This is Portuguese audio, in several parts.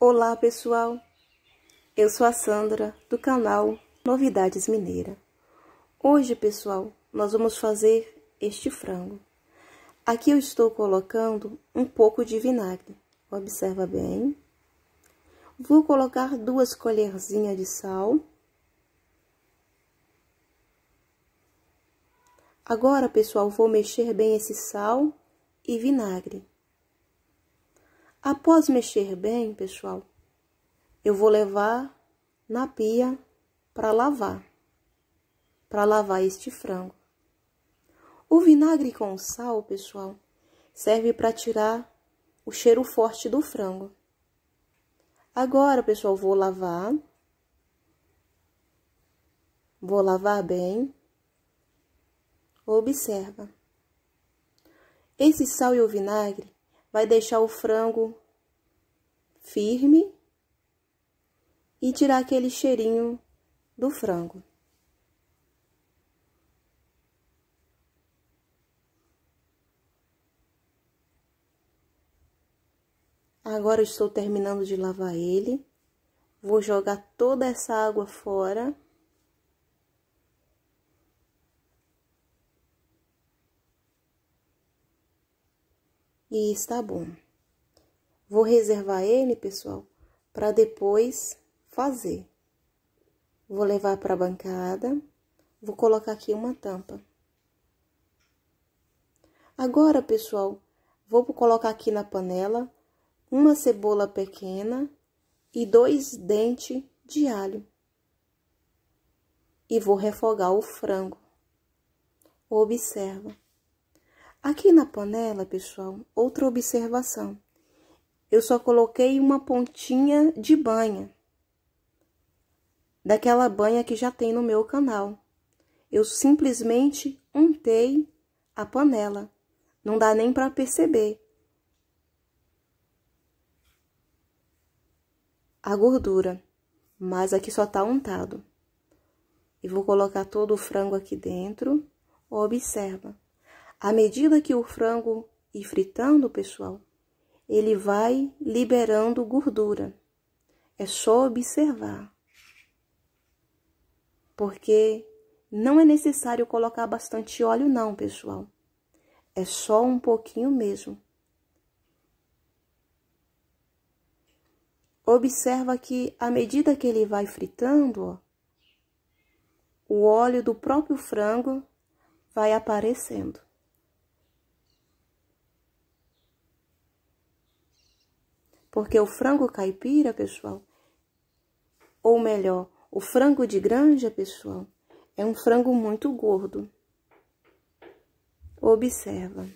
Olá pessoal, eu sou a Sandra do canal Novidades Mineira. Hoje pessoal, nós vamos fazer este frango. Aqui eu estou colocando um pouco de vinagre, observa bem. Vou colocar duas colherzinhas de sal. Agora pessoal, vou mexer bem esse sal e vinagre. Após mexer bem, pessoal, eu vou levar na pia para lavar, para lavar este frango. O vinagre com sal, pessoal, serve para tirar o cheiro forte do frango. Agora, pessoal, vou lavar. Vou lavar bem. Observa. Esse sal e o vinagre vai deixar o frango firme e tirar aquele cheirinho do frango. Agora estou terminando de lavar ele. Vou jogar toda essa água fora. e está bom. Vou reservar ele, pessoal, para depois fazer. Vou levar para a bancada, vou colocar aqui uma tampa. Agora, pessoal, vou colocar aqui na panela uma cebola pequena e dois dentes de alho. E vou refogar o frango. Observa. Aqui na panela, pessoal, outra observação. Eu só coloquei uma pontinha de banha. Daquela banha que já tem no meu canal. Eu simplesmente untei a panela. Não dá nem para perceber. A gordura. Mas aqui só tá untado. E vou colocar todo o frango aqui dentro. Observa. À medida que o frango e fritando, pessoal, ele vai liberando gordura. É só observar. Porque não é necessário colocar bastante óleo não, pessoal. É só um pouquinho mesmo. Observa que à medida que ele vai fritando, ó, o óleo do próprio frango vai aparecendo. Porque o frango caipira, pessoal, ou melhor, o frango de granja, pessoal, é um frango muito gordo. Observa.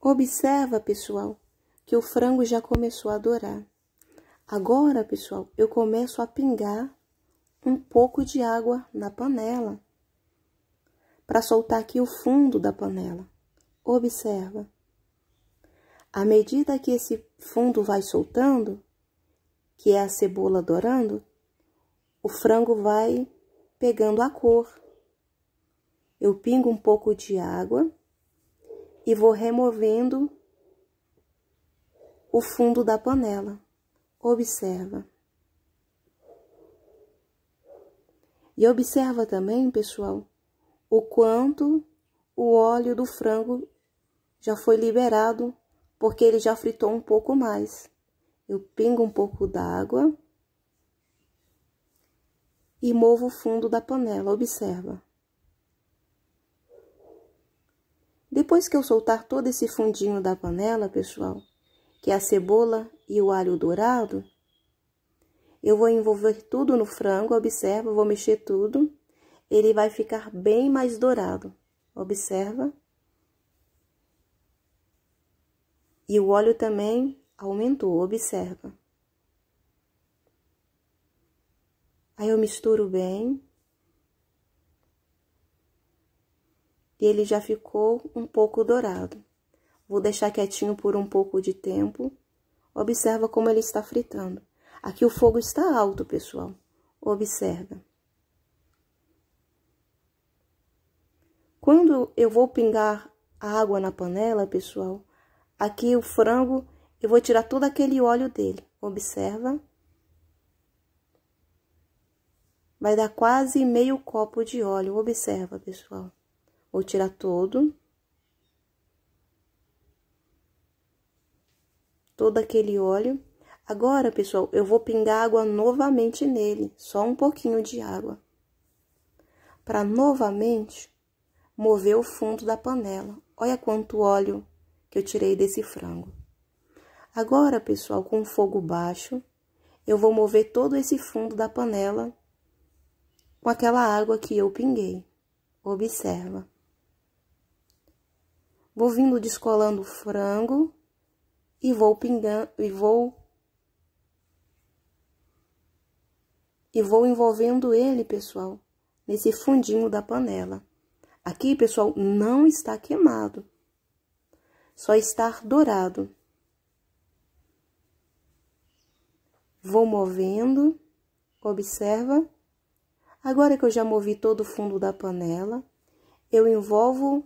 Observa, pessoal, que o frango já começou a dourar. Agora, pessoal, eu começo a pingar um pouco de água na panela para soltar aqui o fundo da panela observa. À medida que esse fundo vai soltando, que é a cebola dourando, o frango vai pegando a cor. Eu pingo um pouco de água e vou removendo o fundo da panela. Observa. E observa também, pessoal, o quanto o óleo do frango já foi liberado porque ele já fritou um pouco mais. Eu pingo um pouco d'água e movo o fundo da panela, observa. Depois que eu soltar todo esse fundinho da panela, pessoal, que é a cebola e o alho dourado, eu vou envolver tudo no frango, observa, vou mexer tudo. Ele vai ficar bem mais dourado, observa. E o óleo também aumentou, observa. Aí eu misturo bem. E ele já ficou um pouco dourado. Vou deixar quietinho por um pouco de tempo. Observa como ele está fritando. Aqui o fogo está alto, pessoal. Observa. Quando eu vou pingar a água na panela, pessoal, Aqui o frango, eu vou tirar todo aquele óleo dele. Observa. Vai dar quase meio copo de óleo. Observa, pessoal. Vou tirar todo. Todo aquele óleo. Agora, pessoal, eu vou pingar água novamente nele. Só um pouquinho de água. Para novamente mover o fundo da panela. Olha quanto óleo que eu tirei desse frango. Agora, pessoal, com o fogo baixo, eu vou mover todo esse fundo da panela com aquela água que eu pinguei. Observa. Vou vindo descolando o frango e vou pingando e vou e vou envolvendo ele, pessoal, nesse fundinho da panela. Aqui, pessoal, não está queimado só estar dourado. Vou movendo, observa. Agora que eu já movi todo o fundo da panela, eu envolvo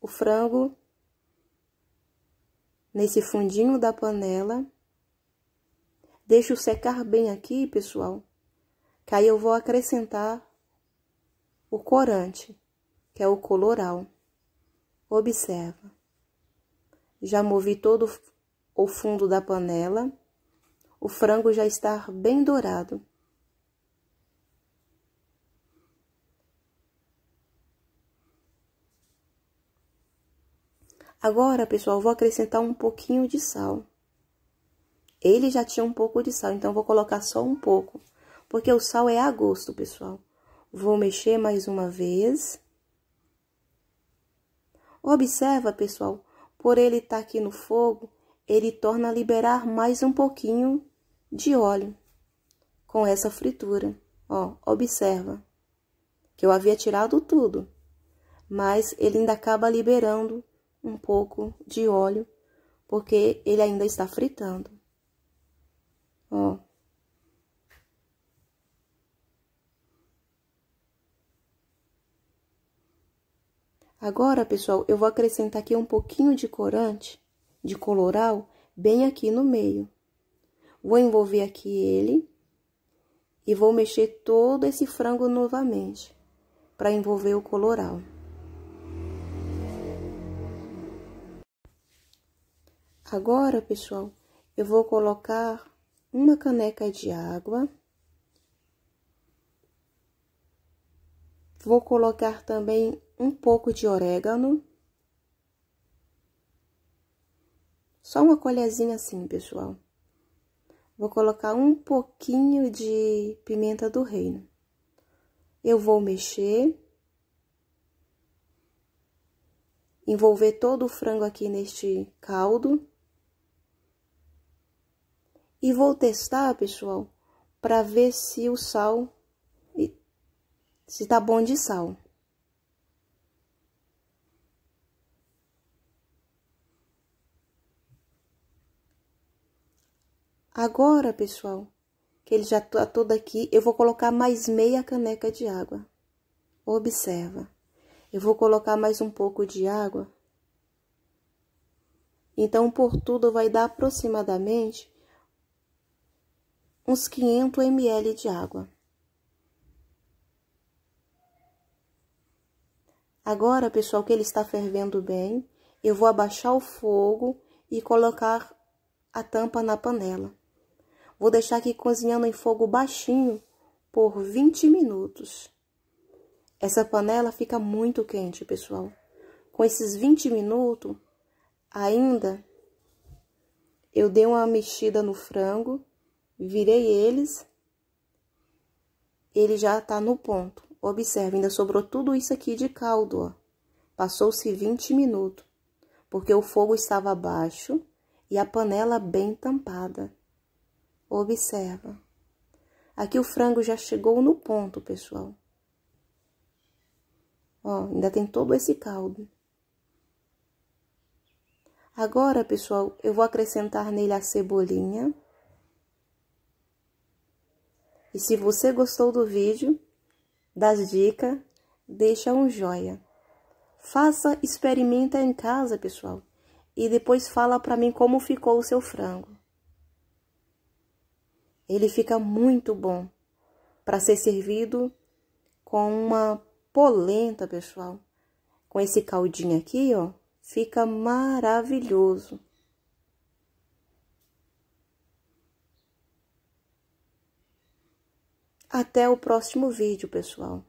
o frango nesse fundinho da panela. Deixo secar bem aqui, pessoal, que aí eu vou acrescentar o corante, que é o coloral. Observa. Já movi todo o fundo da panela. O frango já está bem dourado. Agora, pessoal, vou acrescentar um pouquinho de sal. Ele já tinha um pouco de sal, então vou colocar só um pouco, porque o sal é a gosto, pessoal. Vou mexer mais uma vez. Observa, pessoal, por ele estar tá aqui no fogo, ele torna a liberar mais um pouquinho de óleo com essa fritura. Ó, observa que eu havia tirado tudo, mas ele ainda acaba liberando um pouco de óleo porque ele ainda está fritando. Ó, Agora, pessoal, eu vou acrescentar aqui um pouquinho de corante, de coloral, bem aqui no meio. Vou envolver aqui ele e vou mexer todo esse frango novamente para envolver o coloral. Agora, pessoal, eu vou colocar uma caneca de água Vou colocar também um pouco de orégano. Só uma colherzinha assim, pessoal. Vou colocar um pouquinho de pimenta do reino. Eu vou mexer. Envolver todo o frango aqui neste caldo. E vou testar, pessoal, para ver se o sal se tá bom de sal. Agora, pessoal, que ele já tá todo aqui, eu vou colocar mais meia caneca de água. Observa. Eu vou colocar mais um pouco de água. Então, por tudo, vai dar aproximadamente uns 500 ml de água. Agora, pessoal, que ele está fervendo bem, eu vou abaixar o fogo e colocar a tampa na panela. Vou deixar aqui cozinhando em fogo baixinho por 20 minutos. Essa panela fica muito quente, pessoal. Com esses 20 minutos, ainda eu dei uma mexida no frango, virei eles, ele já tá no ponto. Observe, ainda sobrou tudo isso aqui de caldo, ó. Passou-se 20 minutos, porque o fogo estava baixo e a panela bem tampada. Observa. Aqui o frango já chegou no ponto, pessoal. Ó, ainda tem todo esse caldo. Agora, pessoal, eu vou acrescentar nele a cebolinha. E se você gostou do vídeo, das dicas, deixa um joia. Faça, experimenta em casa, pessoal. E depois fala para mim como ficou o seu frango. Ele fica muito bom para ser servido com uma polenta, pessoal. Com esse caldinho aqui, ó, fica maravilhoso. Até o próximo vídeo, pessoal.